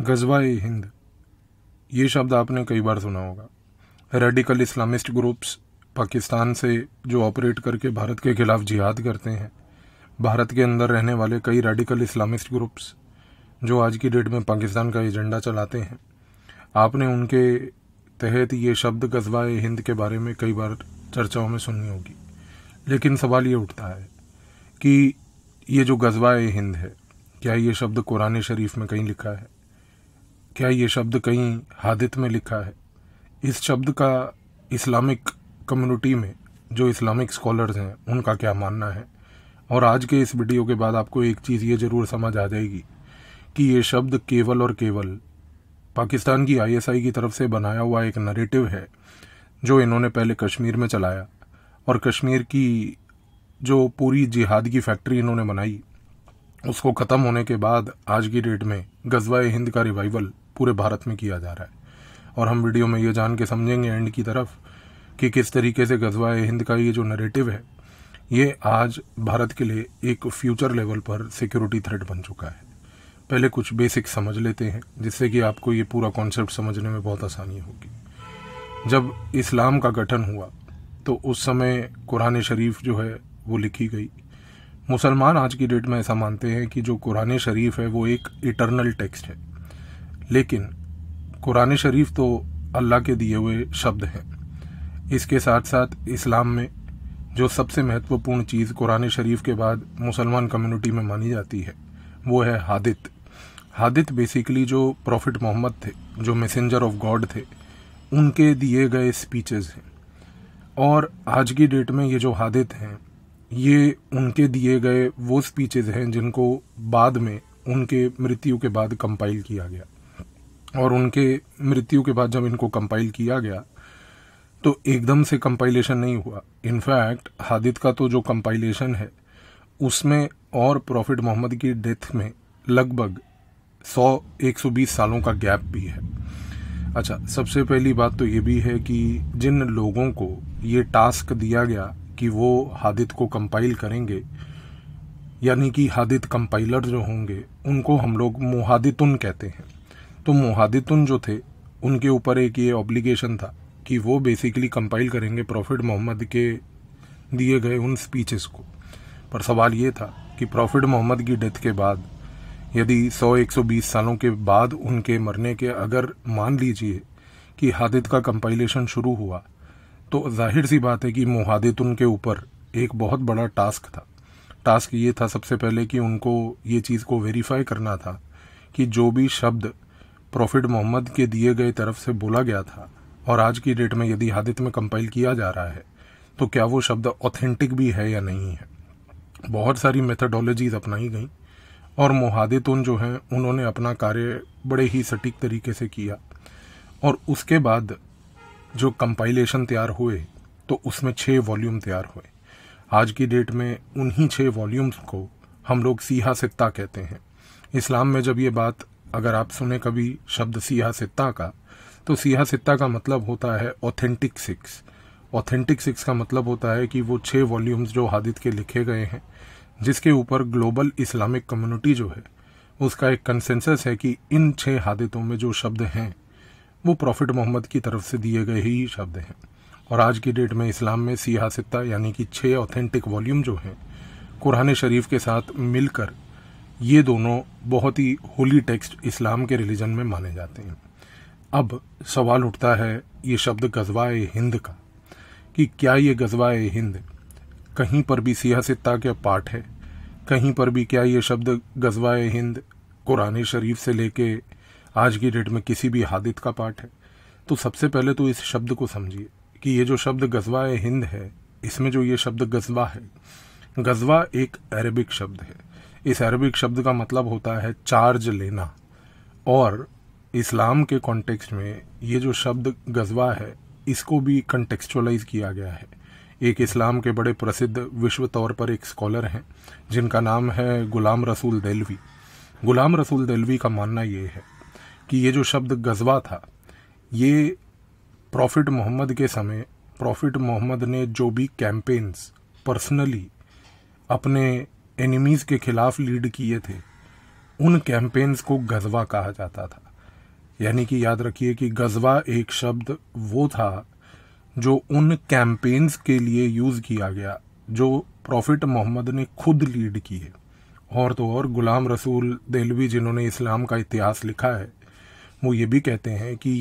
गजवा हिंद ये शब्द आपने कई बार सुना होगा रेडिकल इस्लामिस्ट ग्रुप्स पाकिस्तान से जो ऑपरेट करके भारत के खिलाफ जिहाद करते हैं भारत के अंदर रहने वाले कई रेडिकल इस्लामिस्ट ग्रुप्स जो आज की डेट में पाकिस्तान का एजेंडा चलाते हैं आपने उनके तहत ये शब्द गजवा हिंद के बारे में कई बार चर्चाओं में सुननी होगी लेकिन सवाल ये उठता है कि ये जो गजवा हिंद है क्या ये शब्द कुरान शरीफ में कहीं लिखा है क्या ये शब्द कहीं हादित में लिखा है इस शब्द का इस्लामिक कम्युनिटी में जो इस्लामिक स्कॉलर्स हैं उनका क्या मानना है और आज के इस वीडियो के बाद आपको एक चीज़ ये ज़रूर समझ आ जाएगी कि ये शब्द केवल और केवल पाकिस्तान की आईएसआई की तरफ से बनाया हुआ एक नरेटिव है जो इन्होंने पहले कश्मीर में चलाया और कश्मीर की जो पूरी जिहाद की फैक्ट्री इन्होंने बनाई उसको ख़त्म होने के बाद आज की डेट में गजवा हिंद का रिवाइवल पूरे भारत में किया जा रहा है और हम वीडियो में ये जान के समझेंगे एंड की तरफ कि किस तरीके से गजवाए हिंद का ये जो नरेटिव है ये आज भारत के लिए एक फ्यूचर लेवल पर सिक्योरिटी थ्रेट बन चुका है पहले कुछ बेसिक समझ लेते हैं जिससे कि आपको ये पूरा कॉन्सेप्ट समझने में बहुत आसानी होगी जब इस्लाम का गठन हुआ तो उस समय कुरान शरीफ जो है वो लिखी गई मुसलमान आज की डेट में ऐसा मानते हैं कि जो कुरान शरीफ है वो एक इटरनल टेक्स्ट है लेकिन कुरान शरीफ तो अल्लाह के दिए हुए शब्द हैं इसके साथ साथ इस्लाम में जो सबसे महत्वपूर्ण चीज़ कुरान शरीफ के बाद मुसलमान कम्युनिटी में मानी जाती है वो है हादित हादित बेसिकली जो प्रॉफिट मोहम्मद थे जो मैसेंजर ऑफ गॉड थे उनके दिए गए स्पीचेस हैं और आज की डेट में ये जो हादित हैं ये उनके दिए गए वो स्पीचेस हैं जिनको बाद में उनके मृत्यु के बाद कंपाइल किया गया और उनके मृत्यु के बाद जब इनको कंपाइल किया गया तो एकदम से कंपाइलेशन नहीं हुआ इनफैक्ट हादिद का तो जो कंपाइलेशन है उसमें और प्रॉफिट मोहम्मद की डेथ में लगभग 100 120 सालों का गैप भी है अच्छा सबसे पहली बात तो ये भी है कि जिन लोगों को ये टास्क दिया गया कि वो हादिद को कंपाइल करेंगे यानी कि हादिद कंपाइलर जो होंगे उनको हम लोग मुहादितुन कहते हैं तो मुहादितुन जो थे उनके ऊपर एक ये ऑब्लिगेशन था कि वो बेसिकली कंपाइल करेंगे प्रॉफिट मोहम्मद के दिए गए उन स्पीचेस को पर सवाल ये था कि प्रॉफिट मोहम्मद की डेथ के बाद यदि 100-120 सालों के बाद उनके मरने के अगर मान लीजिए कि हादिद का कंपाइलेशन शुरू हुआ तो जाहिर सी बात है कि मुहादित उनके ऊपर एक बहुत बड़ा टास्क था टास्क ये था सबसे पहले कि उनको ये चीज़ को वेरीफाई करना था कि जो भी शब्द प्रॉफिट मोहम्मद के दिए गए तरफ से बोला गया था और आज की डेट में यदि हादित में कंपाइल किया जा रहा है तो क्या वो शब्द ऑथेंटिक भी है या नहीं है बहुत सारी मेथडोलॉजीज अपनाई गई और मुहादितुन जो हैं उन्होंने अपना कार्य बड़े ही सटीक तरीके से किया और उसके बाद जो कंपाइलेशन तैयार हुए तो उसमें छः वॉल्यूम तैयार हुए आज की डेट में उन्हीं छः वॉल्यूम्स को हम लोग सीहा सिक्ता कहते हैं इस्लाम में जब ये बात अगर आप सुने कभी शब्द सिया सित्ता का तो सिया सित्ता का मतलब होता है ऑथेंटिक सिक्स ऑथेंटिक सिक्स का मतलब होता है कि वो छः वॉल्यूम्स जो हादिद के लिखे गए हैं जिसके ऊपर ग्लोबल इस्लामिक कम्युनिटी जो है उसका एक कंसेंसस है कि इन छः हादितों में जो शब्द हैं वो प्रॉफिट मोहम्मद की तरफ से दिए गए ही शब्द हैं और आज की डेट में इस्लाम में सियाह सित्ता यानी कि छः ऑथेंटिक वॉल्यूम जो हैं कुरान शरीफ के साथ मिलकर ये दोनों बहुत ही होली टेक्स्ट इस्लाम के रिलीजन में माने जाते हैं अब सवाल उठता है ये शब्द गजवा हिंद का कि क्या ये गजवा हिंद कहीं पर भी सियासत्ता का पाठ है कहीं पर भी क्या ये शब्द गजवा हिंद कुरान शरीफ से लेके आज की डेट में किसी भी हादित का पाठ है तो सबसे पहले तो इस शब्द को समझिए कि ये जो शब्द गजवा हिंद है इसमें जो ये शब्द गजवा है गजवा एक अरबिक शब्द है इस अरबिक शब्द का मतलब होता है चार्ज लेना और इस्लाम के कॉन्टेक्स्ट में ये जो शब्द गजवा है इसको भी कंटेक्चुअलाइज किया गया है एक इस्लाम के बड़े प्रसिद्ध विश्व तौर पर एक स्कॉलर हैं जिनका नाम है गुलाम रसूल देलवी गुलाम रसूल देलवी का मानना ये है कि ये जो शब्द गजवा था ये प्रॉफिट मोहम्मद के समय प्रॉफिट मोहम्मद ने जो भी कैंपेन्स पर्सनली अपने एनिमीज़ के खिलाफ लीड किए थे उन कैंपेन्स को गजवा कहा जाता था यानी कि याद रखिए कि गजवा एक शब्द वो था जो उन कैंपेन्स के लिए यूज़ किया गया जो प्रॉफिट मोहम्मद ने खुद लीड किए और तो और गुलाम रसूल देलवी जिन्होंने इस्लाम का इतिहास लिखा है वो ये भी कहते हैं कि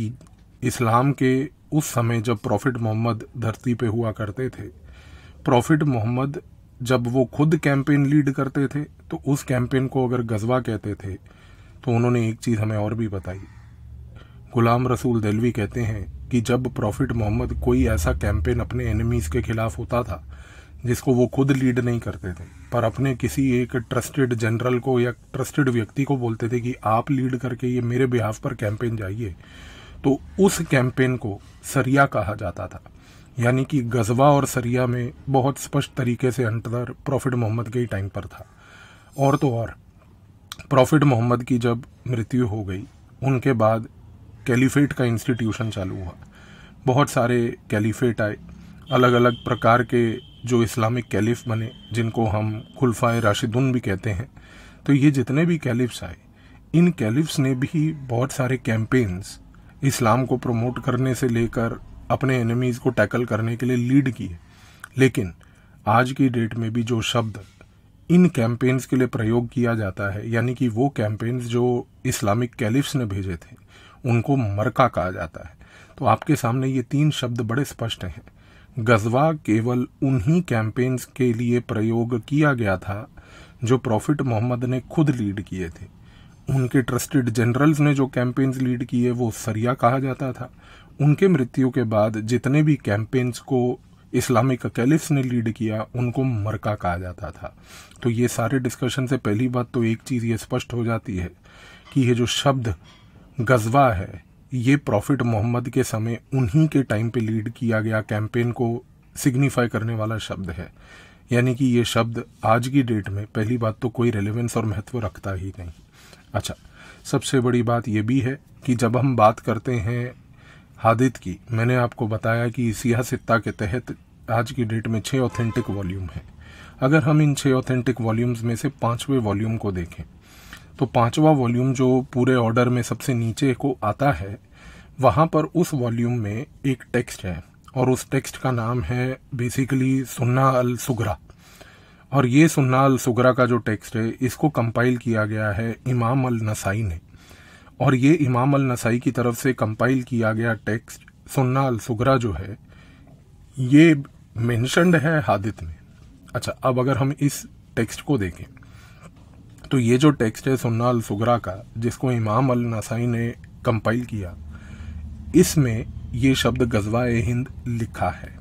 इस्लाम के उस समय जब प्रॉफिट मोहम्मद धरती पे हुआ करते थे प्रॉफिट मोहम्मद जब वो खुद कैंपेन लीड करते थे तो उस कैंपेन को अगर गजवा कहते थे तो उन्होंने एक चीज़ हमें और भी बताई गुलाम रसूल दिलवी कहते हैं कि जब प्रॉफिट मोहम्मद कोई ऐसा कैंपेन अपने एनिमीज़ के खिलाफ होता था जिसको वो खुद लीड नहीं करते थे पर अपने किसी एक ट्रस्टेड जनरल को या ट्रस्टेड व्यक्ति को बोलते थे कि आप लीड करके ये मेरे बिहाफ पर कैंपेन जाइए तो उस कैंपेन को सरिया कहा जाता था यानी कि गजवा और सरिया में बहुत स्पष्ट तरीके से अंतर प्रॉफिट मोहम्मद के ही टाइम पर था और तो और प्रॉफिट मोहम्मद की जब मृत्यु हो गई उनके बाद कैलिफेट का इंस्टीट्यूशन चालू हुआ बहुत सारे कैलिफेट आए अलग अलग प्रकार के जो इस्लामिक कैलिफ बने जिनको हम खुलफाए राशिदुन भी कहते हैं तो ये जितने भी कैलिफ्स आए इन कैलिफ्स ने भी बहुत सारे कैंपेन्स इस्लाम को प्रमोट करने से लेकर अपने एनिमीज को टैकल करने के लिए लीड किए लेकिन आज की डेट में भी जो शब्द इन कैंपेन्स के लिए प्रयोग किया जाता है यानी कि वो कैंपेन्स जो इस्लामिक कैलिफ्स ने भेजे थे उनको मरका कहा जाता है तो आपके सामने ये तीन शब्द बड़े स्पष्ट हैं गजवा केवल उन्हीं कैंपेन्स के लिए प्रयोग किया गया था जो प्रॉफिट मोहम्मद ने खुद लीड किए थे उनके ट्रस्टेड जनरल्स ने जो कैंपेन्स लीड किए वो सरिया कहा जाता था उनके मृत्यु के बाद जितने भी कैंपेन्स को इस्लामिक कैलिफ्स ने लीड किया उनको मरका कहा जाता था तो ये सारे डिस्कशन से पहली बात तो एक चीज़ ये स्पष्ट हो जाती है कि ये जो शब्द गजवा है ये प्रॉफिट मोहम्मद के समय उन्हीं के टाइम पे लीड किया गया कैंपेन को सिग्निफाई करने वाला शब्द है यानी कि ये शब्द आज की डेट में पहली बात तो कोई रेलेवेंस और महत्व रखता ही नहीं अच्छा सबसे बड़ी बात यह भी है कि जब हम बात करते हैं हादित की मैंने आपको बताया कि सिया सित्ता के तहत आज की डेट में छः ऑथेंटिक वॉल्यूम हैं अगर हम इन छः ऑथेंटिक वॉल्यूम्स में से पाँचवें वॉल्यूम को देखें तो पाँचवा वॉल्यूम जो पूरे ऑर्डर में सबसे नीचे को आता है वहाँ पर उस वॉल्यूम में एक टेक्स्ट है और उस टेक्स्ट का नाम है बेसिकली सुन्ना अल सुगरा और ये सुन्ना अल सुगरा का जो टेक्स्ट है इसको कंपाइल किया गया है इमाम अल नसाई ने और ये इमाम अल नसाई की तरफ से कंपाइल किया गया टेक्स्ट सुन्ना अल सुगरा जो है ये मैंशनड है हादित में अच्छा अब अगर हम इस टेक्स्ट को देखें तो ये जो टेक्स्ट है सुन्ना अल सुगरा का जिसको इमाम अल नसाई ने कंपाइल किया इसमें ये शब्द गजवा ए हिंद लिखा है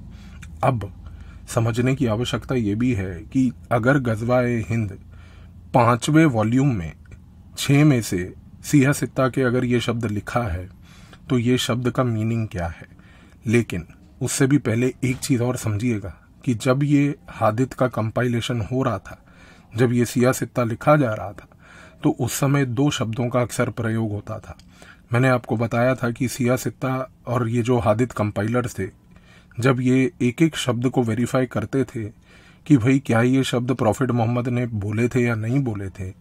अब समझने की आवश्यकता ये भी है कि अगर गजवा ए हिंद पांचवें वॉल्यूम में छः में से सिया सित्ता के अगर ये शब्द लिखा है तो ये शब्द का मीनिंग क्या है लेकिन उससे भी पहले एक चीज़ और समझिएगा कि जब ये हादित का कंपाइलेशन हो रहा था जब ये सिया सित्ता लिखा जा रहा था तो उस समय दो शब्दों का अक्सर प्रयोग होता था मैंने आपको बताया था कि सिया सित्ता और ये जो हादित कंपाइलर थे जब ये एक एक शब्द को वेरीफाई करते थे कि भाई क्या ये शब्द प्रॉफिट मोहम्मद ने बोले थे या नहीं बोले थे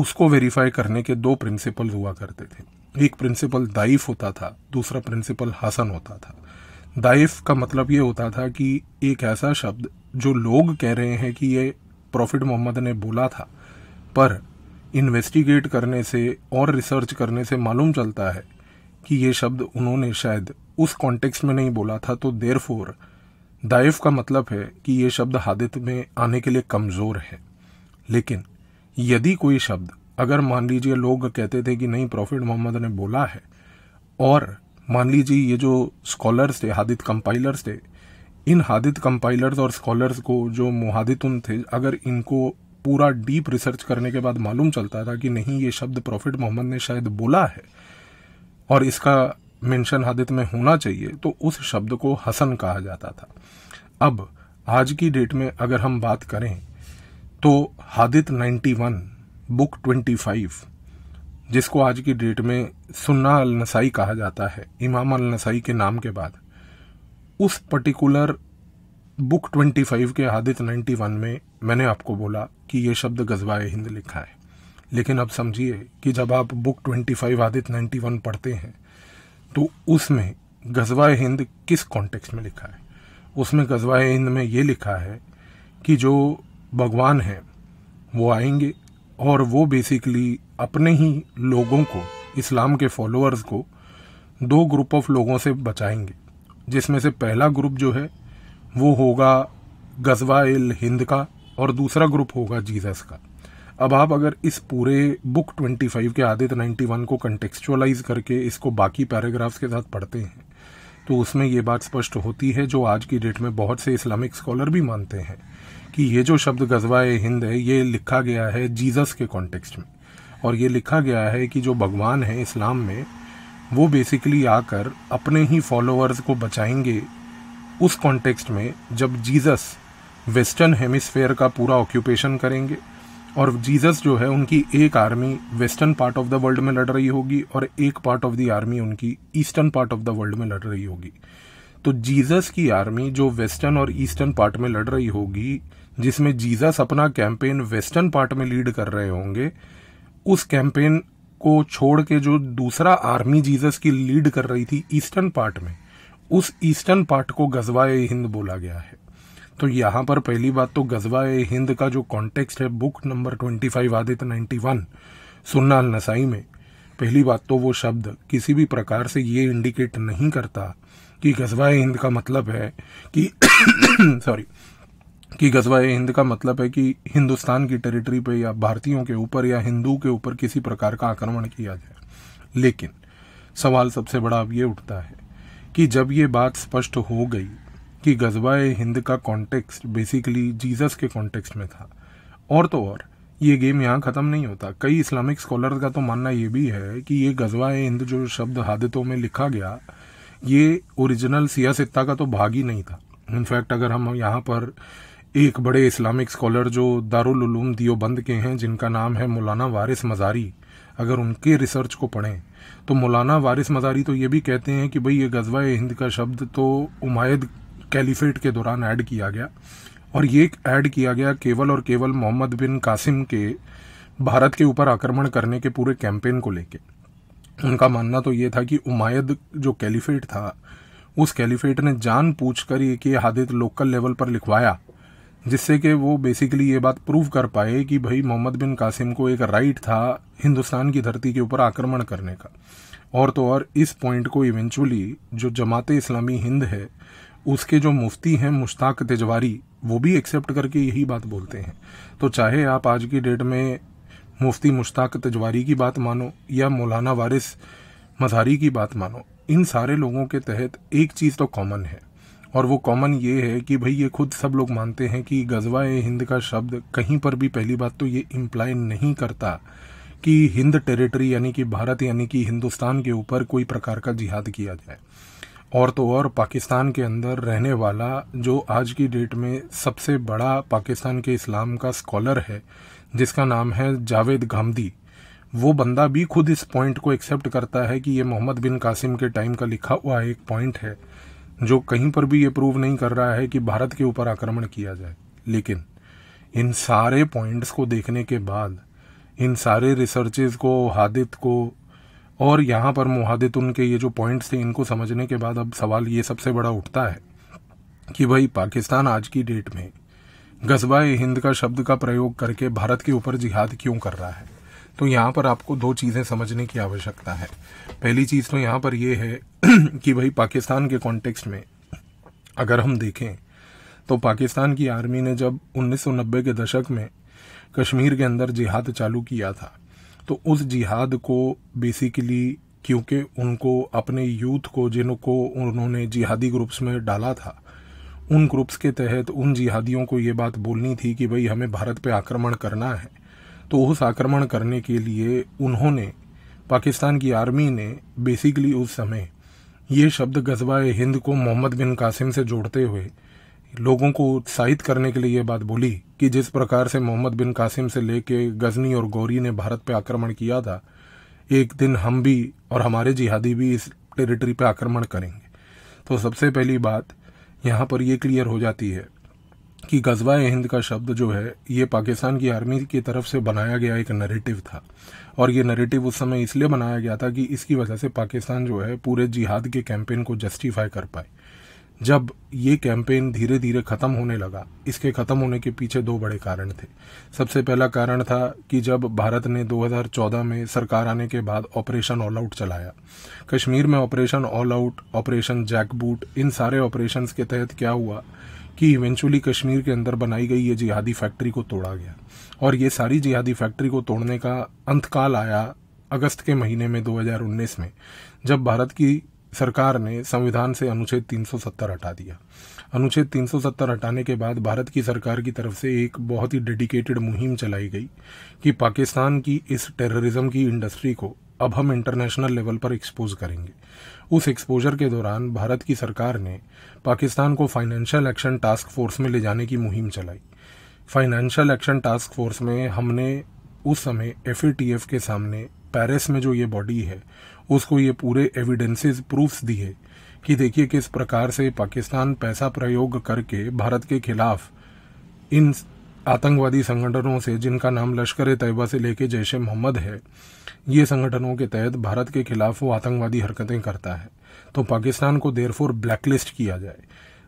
उसको वेरीफाई करने के दो प्रिंसिपल हुआ करते थे एक प्रिंसिपल दाइफ होता था दूसरा प्रिंसिपल हसन होता था दाइफ का मतलब ये होता था कि एक ऐसा शब्द जो लोग कह रहे हैं कि ये प्रॉफिट मोहम्मद ने बोला था पर इन्वेस्टिगेट करने से और रिसर्च करने से मालूम चलता है कि ये शब्द उन्होंने शायद उस कॉन्टेक्स्ट में नहीं बोला था तो देर फोर दाइफ का मतलब है कि ये शब्द हादित में आने के लिए कमज़ोर है लेकिन यदि कोई शब्द अगर मान लीजिए लोग कहते थे कि नहीं प्रॉफिट मोहम्मद ने बोला है और मान लीजिए ये जो स्कॉलर्स थे हादित कंपाइलर्स थे इन हादित कंपाइलर्स और स्कॉलर्स को जो मुहादितुन थे अगर इनको पूरा डीप रिसर्च करने के बाद मालूम चलता था कि नहीं ये शब्द प्रॉफिट मोहम्मद ने शायद बोला है और इसका मेंशन हादित में होना चाहिए तो उस शब्द को हसन कहा जाता था अब आज की डेट में अगर हम बात करें तो हादित 91 बुक 25 जिसको आज की डेट में सुन्ना अल नसाई कहा जाता है इमाम अल नसाई के नाम के बाद उस पर्टिकुलर बुक 25 के हादित 91 में मैंने आपको बोला कि ये शब्द गजवाए हिंद लिखा है लेकिन अब समझिए कि जब आप बुक 25 आदित 91 पढ़ते हैं तो उसमें गजवाए हिंद किस कॉन्टेक्स्ट में लिखा है उसमें गजवाए हिंद में ये लिखा है कि जो भगवान हैं वो आएंगे और वो बेसिकली अपने ही लोगों को इस्लाम के फॉलोअर्स को दो ग्रुप ऑफ लोगों से बचाएंगे जिसमें से पहला ग्रुप जो है वो होगा गजवा एल हिंद का और दूसरा ग्रुप होगा जीसस का अब आप अगर इस पूरे बुक 25 के आदित 91 को कंटेक्चुअलाइज करके इसको बाकी पैराग्राफ्स के साथ पढ़ते हैं तो उसमें ये बात स्पष्ट होती है जो आज की डेट में बहुत से इस्लामिक स्कॉलर भी मानते हैं कि ये जो शब्द गजवाए हिंद है ये लिखा गया है जीसस के कॉन्टेक्स्ट में और ये लिखा गया है कि जो भगवान है इस्लाम में वो बेसिकली आकर अपने ही फॉलोअर्स को बचाएंगे उस कॉन्टेक्स्ट में जब जीसस वेस्टर्न हेमिसफेयर का पूरा ऑक्यूपेशन करेंगे और जीसस जो है उनकी एक army western part of the world में लड़ रही होगी और एक पार्ट ऑफ द आर्मी उनकी eastern part of the world में लड़ रही होगी तो जीसस की आर्मी जो वेस्टर्न और ईस्टर्न पार्ट में लड़ रही होगी जिसमें जीजस अपना कैंपेन वेस्टर्न पार्ट में लीड कर रहे होंगे उस कैंपेन को छोड़ के जो दूसरा आर्मी जीजस की लीड कर रही थी ईस्टर्न पार्ट में उस ईस्टर्न पार्ट को ए हिंद बोला गया है तो यहाँ पर पहली बात तो ए हिंद का जो कॉन्टेक्स्ट है बुक नंबर ट्वेंटी फाइव आदित नाइन्टी वन सुन्ना नसाई में पहली बात तो वो शब्द किसी भी प्रकार से ये इंडिकेट नहीं करता कि गजवा हिंद का मतलब है कि सॉरी कि गजवाए हिंद का मतलब है कि हिंदुस्तान की टेरिटरी पे या भारतीयों के ऊपर या हिंदू के ऊपर किसी प्रकार का आक्रमण किया जाए लेकिन सवाल सबसे बड़ा अब ये उठता है कि जब ये बात स्पष्ट हो गई कि गजवाए हिंद का कॉन्टेक्स्ट बेसिकली जीसस के कॉन्टेक्स्ट में था और तो और ये गेम यहाँ ख़त्म नहीं होता कई इस्लामिक स्कॉलर का तो मानना ये भी है कि ये गजवाए हिंद जो शब्द हादतों में लिखा गया ये ओरिजिनल सियासत्ता का तो भाग ही नहीं था इनफैक्ट अगर हम यहाँ पर एक बड़े इस्लामिक स्कॉलर जो दारुल दियोबंद के हैं जिनका नाम है मौलाना वारिस मज़ारी अगर उनके रिसर्च को पढ़ें तो मौलाना वारिस मज़ारी तो ये भी कहते हैं कि भाई ये गजवा हिंद का शब्द तो उमायद कैलिफेट के दौरान ऐड किया गया और ये ऐड किया गया केवल और केवल मोहम्मद बिन कासिम के भारत के ऊपर आक्रमण करने के पूरे कैंपेन को लेके उनका मानना तो ये था कि उमायद जो कैलिफेट था उस कैलिफेट ने जान पूछ कर ये हादित लोकल लेवल पर लिखवाया जिससे कि वो बेसिकली ये बात प्रूव कर पाए कि भाई मोहम्मद बिन कासिम को एक राइट था हिंदुस्तान की धरती के ऊपर आक्रमण करने का और तो और इस पॉइंट को इवेंचुअली जो जमात इस्लामी हिंद है उसके जो मुफ्ती हैं मुश्ताक तिजवारी वो भी एक्सेप्ट करके यही बात बोलते हैं तो चाहे आप आज की डेट में मुफ्ती मुश्ताक तिजवारी की बात मानो या मौलाना वारिस मजहारी की बात मानो इन सारे लोगों के तहत एक चीज़ तो कॉमन है और वो कॉमन ये है कि भाई ये खुद सब लोग मानते हैं कि गजवा हिंद का शब्द कहीं पर भी पहली बात तो ये इम्प्लाई नहीं करता कि हिंद टेरिटरी यानी कि भारत यानी कि हिंदुस्तान के ऊपर कोई प्रकार का जिहाद किया जाए और तो और पाकिस्तान के अंदर रहने वाला जो आज की डेट में सबसे बड़ा पाकिस्तान के इस्लाम का स्कॉलर है जिसका नाम है जावेद गामदी वो बंदा भी खुद इस पॉइंट को एक्सेप्ट करता है कि ये मोहम्मद बिन कासिम के टाइम का लिखा हुआ एक पॉइंट है जो कहीं पर भी ये प्रूव नहीं कर रहा है कि भारत के ऊपर आक्रमण किया जाए लेकिन इन सारे पॉइंट्स को देखने के बाद इन सारे रिसर्चेज को हादित को और यहाँ पर मुहादित उनके ये जो पॉइंट्स थे इनको समझने के बाद अब सवाल ये सबसे बड़ा उठता है कि भाई पाकिस्तान आज की डेट में गजबा हिंद का शब्द का प्रयोग करके भारत के ऊपर जिहाद क्यों कर रहा है तो यहाँ पर आपको दो चीज़ें समझने की आवश्यकता है पहली चीज़ तो यहाँ पर यह है कि भाई पाकिस्तान के कॉन्टेक्स्ट में अगर हम देखें तो पाकिस्तान की आर्मी ने जब 1990 के दशक में कश्मीर के अंदर जिहाद चालू किया था तो उस जिहाद को बेसिकली क्योंकि उनको अपने यूथ को जिनको उन्होंने जिहादी ग्रुप्स में डाला था उन ग्रुप्स के तहत उन जिहादियों को ये बात बोलनी थी कि भाई हमें भारत पे आक्रमण करना है तो उस आक्रमण करने के लिए उन्होंने पाकिस्तान की आर्मी ने बेसिकली उस समय ये शब्द गजबा हिंद को मोहम्मद बिन कासिम से जोड़ते हुए लोगों को उत्साहित करने के लिए ये बात बोली कि जिस प्रकार से मोहम्मद बिन कासिम से लेके गजनी और गौरी ने भारत पर आक्रमण किया था एक दिन हम भी और हमारे जिहादी भी इस टेरिटरी पर आक्रमण करेंगे तो सबसे पहली बात यहाँ पर ये क्लियर हो जाती है कि गजवा हिंद का शब्द जो है ये पाकिस्तान की आर्मी की तरफ से बनाया गया एक नरेटिव था और ये नरेटिव उस समय इसलिए बनाया गया था कि इसकी वजह से पाकिस्तान जो है पूरे जिहाद के कैंपेन को जस्टिफाई कर पाए जब ये कैंपेन धीरे धीरे खत्म होने लगा इसके खत्म होने के पीछे दो बड़े कारण थे सबसे पहला कारण था कि जब भारत ने 2014 में सरकार आने के बाद ऑपरेशन ऑल आउट चलाया कश्मीर में operation all out operation jackboot इन सारे ऑपरेशन के तहत क्या हुआ कि इवेंचुअली कश्मीर के अंदर बनाई गई ये जिहादी फैक्ट्री को तोड़ा गया और ये सारी जिहादी फैक्ट्री को तोड़ने का अंतकाल आया अगस्त के महीने में 2019 में जब भारत की सरकार ने संविधान से अनुच्छेद 370 हटा दिया अनुच्छेद 370 हटाने के बाद भारत की सरकार की तरफ से एक बहुत ही डेडिकेटेड मुहिम चलाई गई कि पाकिस्तान की इस टेररिज्म की इंडस्ट्री को अब हम इंटरनेशनल लेवल पर एक्सपोज करेंगे उस एक्सपोजर के दौरान भारत की सरकार ने पाकिस्तान को फाइनेंशियल एक्शन टास्क फोर्स में ले जाने की मुहिम चलाई फाइनेंशियल एक्शन टास्क फोर्स में हमने उस समय एफ के सामने पेरिस में जो ये बॉडी है उसको ये पूरे एविडेंसेस प्रूफ्स दिए कि देखिए किस प्रकार से पाकिस्तान पैसा प्रयोग करके भारत के खिलाफ इन आतंकवादी संगठनों से जिनका नाम लश्कर ए तैयबा से लेके जैश मोहम्मद है ये संगठनों के तहत भारत के खिलाफ वो आतंकवादी हरकतें करता है तो पाकिस्तान को देर फोर ब्लैकलिस्ट किया जाए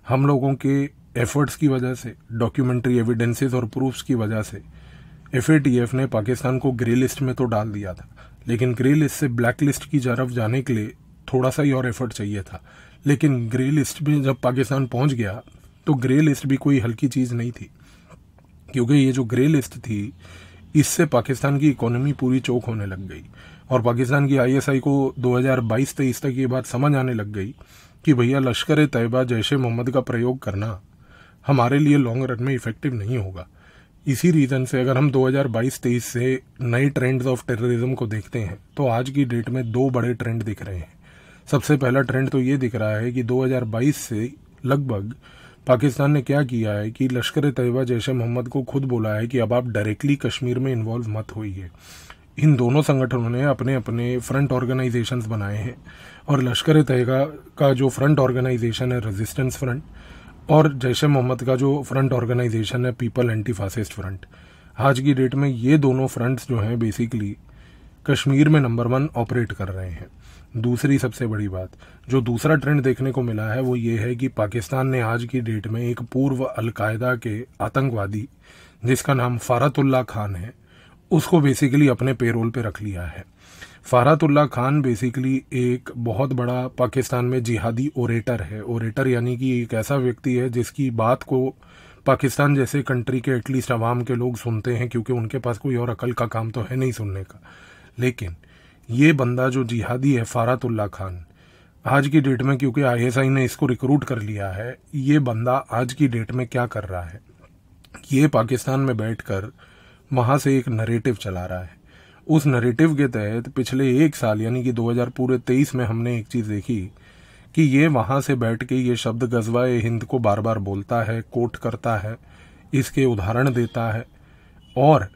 हम लोगों के एफर्ट्स की वजह से डॉक्यूमेंट्री एविडेंसेस और प्रूफ्स की वजह से एफ ने पाकिस्तान को ग्रे लिस्ट में तो डाल दिया था लेकिन ग्रे लिस्ट से ब्लैक लिस्ट की तरफ जाने के लिए थोड़ा सा ही और एफर्ट चाहिए था लेकिन ग्रे लिस्ट में जब पाकिस्तान पहुंच गया तो ग्रे लिस्ट भी कोई हल्की चीज़ नहीं थी क्योंकि ये जो ग्रे लिस्ट थी इससे पाकिस्तान की इकोनॉमी पूरी चौक होने लग गई और पाकिस्तान की आईएसआई को 2022 हजार तक ये बात समझ आने लग गई कि भैया लश्कर तैयबा जैश मोहम्मद का प्रयोग करना हमारे लिए लॉन्ग रन में इफेक्टिव नहीं होगा इसी रीज़न से अगर हम 2022-23 से नए ट्रेंड्स ऑफ टेररिज्म को देखते हैं तो आज की डेट में दो बड़े ट्रेंड दिख रहे हैं सबसे पहला ट्रेंड तो ये दिख रहा है कि 2022 से लगभग पाकिस्तान ने क्या किया है कि लश्कर तैयबा जैश मोहम्मद को खुद बोला है कि अब आप डायरेक्टली कश्मीर में इन्वॉल्व मत होइए इन दोनों संगठनों ने अपने अपने फ्रंट ऑर्गेनाइजेशंस बनाए हैं और लश्कर तैयबा का जो फ्रंट ऑर्गेनाइजेशन है रेजिस्टेंस फ्रंट और जैश मोहम्मद का जो फ्रंट ऑर्गेनाइजेशन है पीपल एंटी फासिस्ट फ्रंट आज की डेट में ये दोनों फ्रंट्स जो हैं बेसिकली कश्मीर में नंबर वन ऑपरेट कर रहे हैं दूसरी सबसे बड़ी बात जो दूसरा ट्रेंड देखने को मिला है वो ये है कि पाकिस्तान ने आज की डेट में एक पूर्व अलकायदा के आतंकवादी जिसका नाम फारतुल्ला खान है उसको बेसिकली अपने पेरोल पे रख लिया है फ़ारातुल्ला खान बेसिकली एक बहुत बड़ा पाकिस्तान में जिहादी ओरेटर है ओरेटर यानी कि एक ऐसा व्यक्ति है जिसकी बात को पाकिस्तान जैसे कंट्री के एटलीस्ट आवाम के लोग सुनते हैं क्योंकि उनके पास कोई और अकल का काम तो है नहीं सुनने का लेकिन ये बंदा जो जिहादी है फ़ारातुल्ला खान आज की डेट में क्योंकि आईएसआई ने इसको रिक्रूट कर लिया है ये बंदा आज की डेट में क्या कर रहा है ये पाकिस्तान में बैठकर वहाँ से एक नरेटिव चला रहा है उस नरेटिव के तहत पिछले एक साल यानी कि 2023 में हमने एक चीज़ देखी कि ये वहाँ से बैठ के ये शब्द गजवा हिंद को बार बार बोलता है कोट करता है इसके उदाहरण देता है और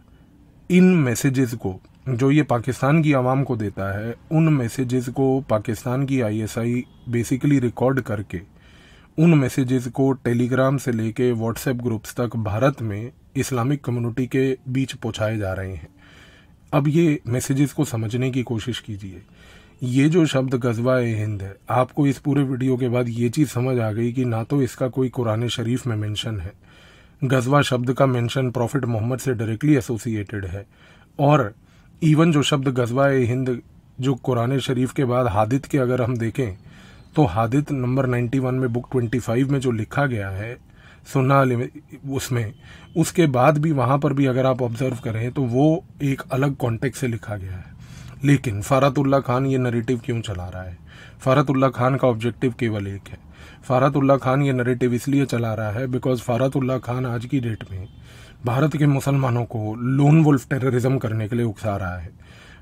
इन मैसेजेस को जो ये पाकिस्तान की आवाम को देता है उन मैसेजेस को पाकिस्तान की आईएसआई बेसिकली रिकॉर्ड करके उन मैसेजेस को टेलीग्राम से लेके व्हाट्सएप ग्रुप्स तक भारत में इस्लामिक कम्युनिटी के बीच पहुँचाए जा रहे हैं अब ये मैसेजेस को समझने की कोशिश कीजिए ये जो शब्द गजवा हिंद है आपको इस पूरे वीडियो के बाद ये चीज़ समझ आ गई कि ना तो इसका कोई कुरान शरीफ में मेंशन है गजवा शब्द का मेंशन प्रॉफिट मोहम्मद से डायरेक्टली एसोसिएटेड है और इवन जो शब्द गजवा हिंद जो कुरान शरीफ के बाद हादित के अगर हम देखें तो हादित नंबर 91 में बुक 25 में जो लिखा गया है सुना उसमें उसके बाद भी वहाँ पर भी अगर आप ऑब्जर्व करें तो वो एक अलग कॉन्टेक्ट से लिखा गया है लेकिन फ़ारतुल्ला खान ये नरेटिव क्यों चला रहा है फ़ारतुल्ला खान का ऑब्जेक्टिव केवल एक है फ़ारतुल्ला खान ये नरेटिव इसलिए चला रहा है बिकॉज फ़ारतुल्ला खान आज की डेट में भारत के मुसलमानों को लोन वुल्फ टेररिज्म करने के लिए उकसा रहा है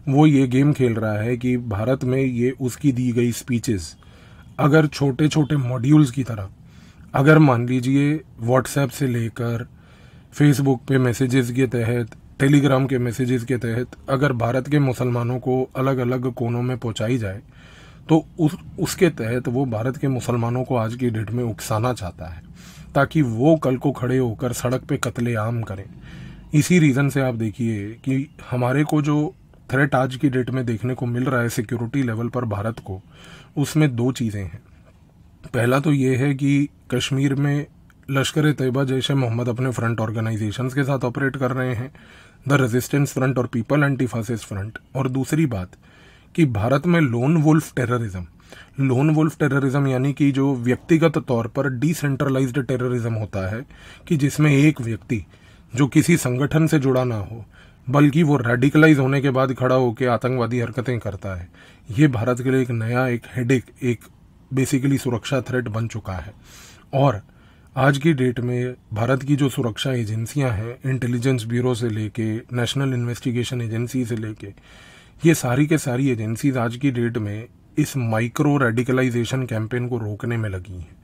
वो ये गेम खेल रहा है कि भारत में ये उसकी दी गई स्पीचेस अगर छोटे छोटे मॉड्यूल्स की तरह अगर मान लीजिए व्हाट्सएप से लेकर फेसबुक पे मैसेजेस के तहत टेलीग्राम के मैसेजेस के तहत अगर भारत के मुसलमानों को अलग अलग कोनों में पहुंचाई जाए तो उस उसके तहत वो भारत के मुसलमानों को आज की डेट में उकसाना चाहता है ताकि वो कल को खड़े होकर सड़क पे कत्ले आम करें इसी रीज़न से आप देखिए कि हमारे को जो थ्रेट आज की डेट में देखने को मिल रहा है सिक्योरिटी लेवल पर भारत को उसमें दो चीज़ें हैं पहला तो ये है कि कश्मीर में लश्कर तैयबा जैश मोहम्मद अपने फ्रंट ऑर्गेनाइजेशंस के साथ ऑपरेट कर रहे हैं द रेजिस्टेंस फ्रंट और पीपल एंटी फासिस फ्रंट और दूसरी बात कि भारत में lone wolf terrorism lone wolf terrorism यानी कि जो व्यक्तिगत तौर पर डिसेंट्रलाइज्ड टेररिज्म होता है कि जिसमें एक व्यक्ति जो किसी संगठन से जुड़ा ना हो बल्कि वो रेडिकलाइज होने के बाद खड़ा होकर आतंकवादी हरकतें करता है ये भारत के लिए एक नया एक हेडिक एक बेसिकली सुरक्षा थ्रेट बन चुका है और आज की डेट में भारत की जो सुरक्षा एजेंसियां हैं इंटेलिजेंस ब्यूरो से लेके नेशनल इन्वेस्टिगेशन एजेंसी से लेके ये सारी के सारी एजेंसीज आज की डेट में इस माइक्रो रेडिकलाइजेशन कैंपेन को रोकने में लगी हैं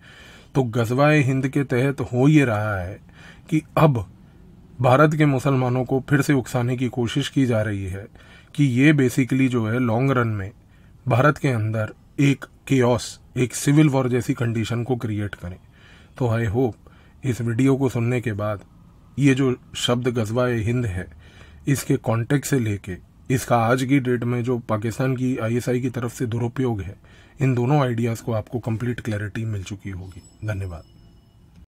तो गजवाए हिंद के तहत हो ये रहा है कि अब भारत के मुसलमानों को फिर से उकसाने की कोशिश की जा रही है कि ये बेसिकली जो है लॉन्ग रन में भारत के अंदर एक केओस एक सिविल वॉर जैसी कंडीशन को क्रिएट करें तो आई होप इस वीडियो को सुनने के बाद ये जो शब्द ए हिंद है इसके कॉन्टेक्ट से लेके इसका आज की डेट में जो पाकिस्तान की आईएसआई की तरफ से दुरुपयोग है इन दोनों आइडियाज़ को आपको कंप्लीट क्लैरिटी मिल चुकी होगी धन्यवाद